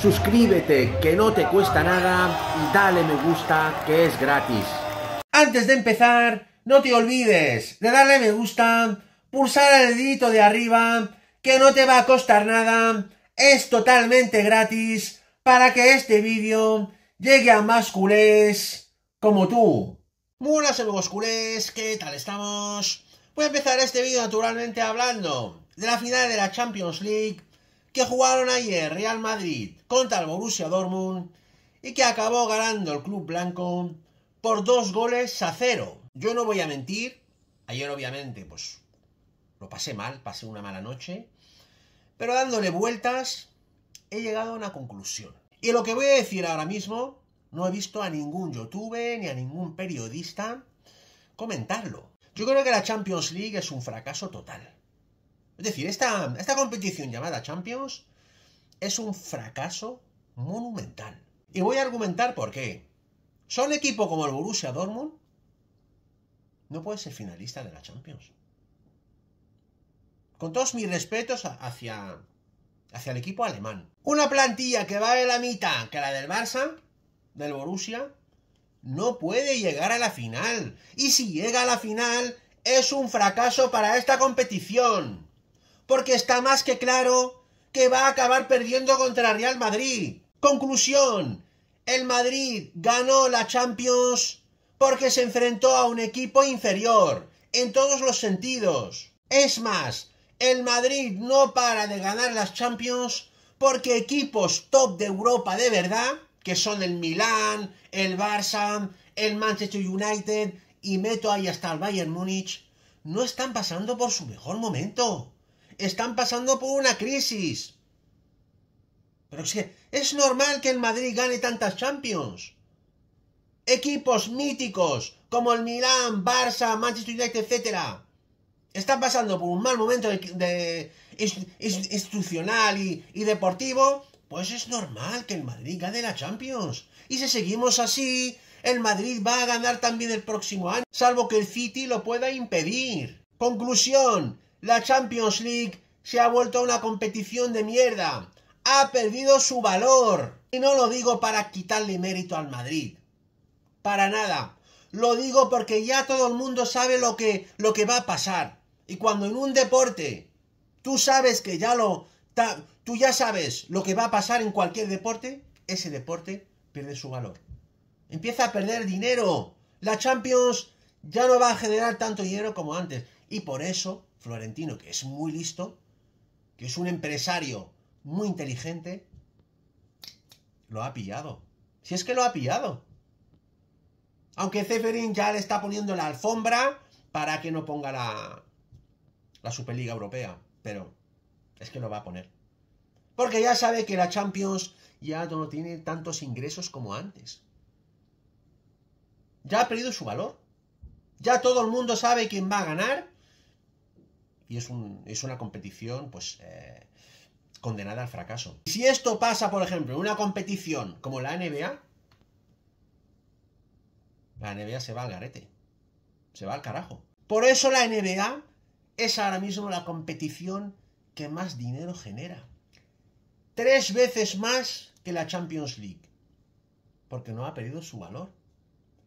suscríbete que no te cuesta nada y dale me gusta que es gratis. Antes de empezar, no te olvides de darle me gusta, pulsar el dedito de arriba, que no te va a costar nada, es totalmente gratis para que este vídeo llegue a más culés como tú. Muy buenas amigos culés, ¿qué tal estamos? Voy a empezar este vídeo naturalmente hablando de la final de la Champions League que jugaron ayer Real Madrid contra el Borussia Dortmund y que acabó ganando el club blanco por dos goles a cero. Yo no voy a mentir, ayer obviamente pues lo pasé mal, pasé una mala noche, pero dándole vueltas he llegado a una conclusión. Y lo que voy a decir ahora mismo, no he visto a ningún youtuber ni a ningún periodista comentarlo. Yo creo que la Champions League es un fracaso total. Es decir, esta, competición llamada Champions es un fracaso monumental. Y voy a argumentar por qué. Son equipo como el Borussia Dortmund no puede ser finalista de la Champions. Con todos mis respetos hacia, hacia el equipo alemán. Una plantilla que va vale la mitad que la del Barça, del Borussia, no puede llegar a la final. Y si llega a la final, es un fracaso para esta competición porque está más que claro que va a acabar perdiendo contra Real Madrid. Conclusión, el Madrid ganó la Champions porque se enfrentó a un equipo inferior en todos los sentidos. Es más, el Madrid no para de ganar las Champions porque equipos top de Europa de verdad, que son el Milán, el Barça, el Manchester United y meto ahí hasta el Bayern Múnich, no están pasando por su mejor momento están pasando por una crisis. Pero es es normal que el Madrid gane tantas Champions. Equipos míticos como el Milán, Barça, Manchester United, etc. Están pasando por un mal momento de, institucional y, y deportivo. Pues es normal que el Madrid gane la Champions. Y si seguimos así, el Madrid va a ganar también el próximo año, salvo que el City lo pueda impedir. Conclusión, la Champions League se ha vuelto una competición de mierda. Ha perdido su valor. Y no lo digo para quitarle mérito al Madrid. Para nada. Lo digo porque ya todo el mundo sabe lo que, lo que va a pasar. Y cuando en un deporte tú sabes que ya lo... tú ya sabes lo que va a pasar en cualquier deporte, ese deporte pierde su valor. Empieza a perder dinero. La Champions ya no va a generar tanto dinero como antes. Y por eso Florentino, que es muy listo, que es un empresario muy inteligente, lo ha pillado. Si es que lo ha pillado. Aunque Zeferin ya le está poniendo la alfombra para que no ponga la, la Superliga Europea. Pero es que lo va a poner. Porque ya sabe que la Champions ya no tiene tantos ingresos como antes. Ya ha perdido su valor. Ya todo el mundo sabe quién va a ganar y es, una competición pues eh, condenada al fracaso. Si esto pasa, por ejemplo, en una competición como la NBA, la NBA se va al garete, se va al carajo. Por eso la NBA es ahora mismo la competición que más dinero genera. Tres veces más que la Champions League. Porque no ha perdido su valor.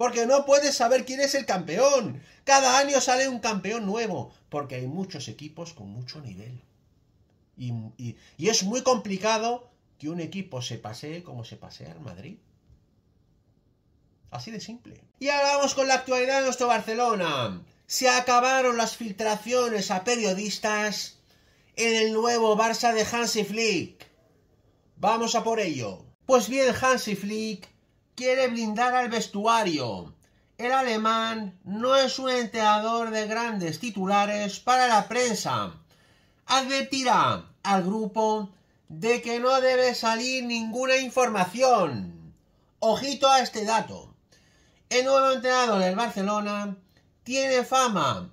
Porque no puedes saber quién es el campeón. Cada año sale un campeón nuevo. Porque hay muchos equipos con mucho nivel. Y, es muy complicado que un equipo se pasee como se pasea en Madrid. Así de simple. Y ahora vamos con la actualidad de nuestro Barcelona. Se acabaron las filtraciones a periodistas en el nuevo Barça de Hansi Flick. Vamos a por ello. Pues bien, Hansi Flick quiere blindar al vestuario. El alemán no es un entrenador de grandes titulares para la prensa. Advertirá al grupo de que no debe salir ninguna información. Ojito a este dato. El nuevo entrenador del Barcelona tiene fama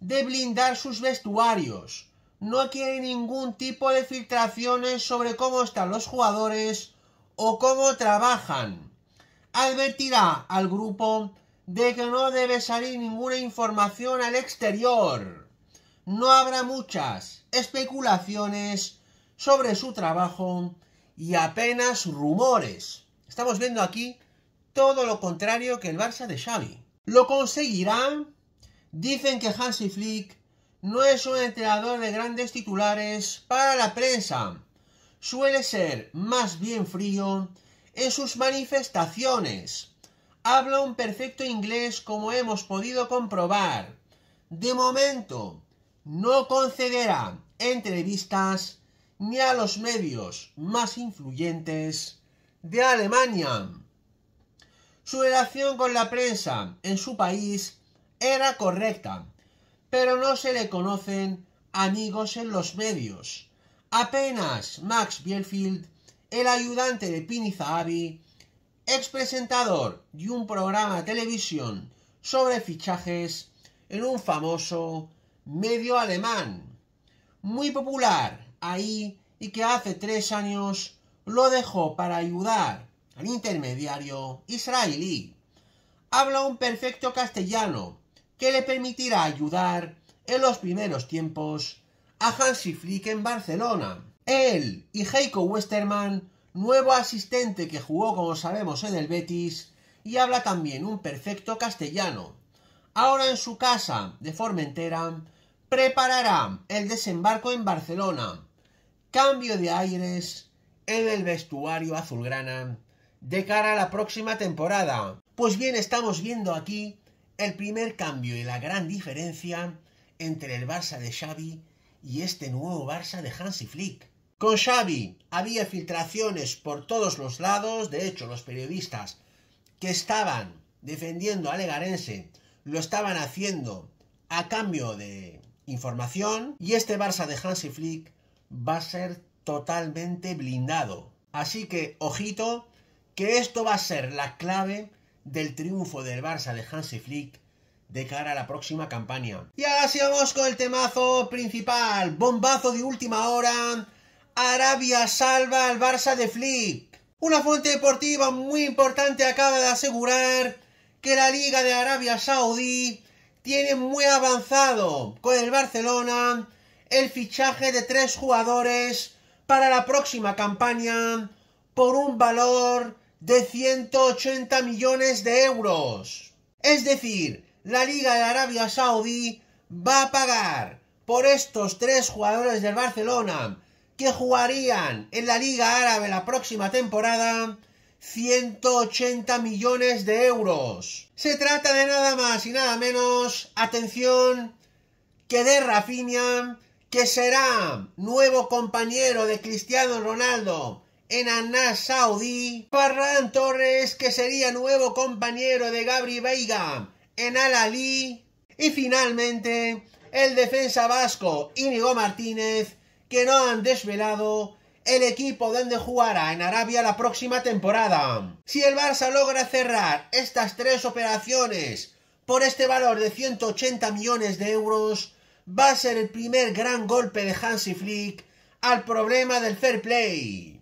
de blindar sus vestuarios. No quiere ningún tipo de filtraciones sobre cómo están los jugadores o cómo trabajan advertirá al grupo de que no debe salir ninguna información al exterior. No habrá muchas especulaciones sobre su trabajo y apenas rumores. Estamos viendo aquí todo lo contrario que el Barça de Xavi. ¿Lo conseguirá? Dicen que Hansi Flick no es un entrenador de grandes titulares para la prensa. Suele ser más bien frío en sus manifestaciones. Habla un perfecto inglés como hemos podido comprobar. De momento, no concederá entrevistas ni a los medios más influyentes de Alemania. Su relación con la prensa en su país era correcta, pero no se le conocen amigos en los medios. Apenas Max Bielfeld el ayudante de Pini Zahavi, ex presentador de un programa de televisión sobre fichajes en un famoso medio alemán, muy popular ahí y que hace tres años lo dejó para ayudar al intermediario israelí. Habla un perfecto castellano que le permitirá ayudar en los primeros tiempos a Hansi Flick en Barcelona. Él y Heiko Westerman, nuevo asistente que jugó, como sabemos, en el Betis, y habla también un perfecto castellano. Ahora en su casa, de Formentera, preparará el desembarco en Barcelona. Cambio de aires en el vestuario azulgrana de cara a la próxima temporada. Pues bien, estamos viendo aquí el primer cambio y la gran diferencia entre el Barça de Xavi y este nuevo Barça de Hansi Flick. Con Xavi había filtraciones por todos los lados, de hecho los periodistas que estaban defendiendo a Legarense lo estaban haciendo a cambio de información y este Barça de Hansi Flick va a ser totalmente blindado. Así que ojito que esto va a ser la clave del triunfo del Barça de Hansi Flick de cara a la próxima campaña. Y ahora sí con el temazo principal, bombazo de última hora Arabia salva al Barça de Flick. Una fuente deportiva muy importante acaba de asegurar que la Liga de Arabia Saudí tiene muy avanzado con el Barcelona el fichaje de tres jugadores para la próxima campaña por un valor de 180 millones de euros. Es decir, la Liga de Arabia Saudí va a pagar por estos tres jugadores del Barcelona que jugarían en la Liga Árabe la próxima temporada 180 millones de euros. Se trata de nada más y nada menos, atención, que de Rafinha, que será nuevo compañero de Cristiano Ronaldo en Anás Saudí, Parran Torres, que sería nuevo compañero de Gabri Veiga en Al Ali, y finalmente el defensa vasco Inigo Martínez, que no han desvelado el equipo donde jugará en Arabia la próxima temporada. Si el Barça logra cerrar estas tres operaciones por este valor de 180 millones de euros, va a ser el primer gran golpe de Hansi Flick al problema del fair play.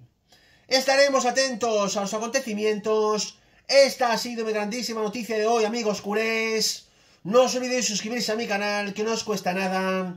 Estaremos atentos a los acontecimientos. Esta ha sido mi grandísima noticia de hoy, amigos curés. No os olvidéis suscribirse a mi canal, que no os cuesta nada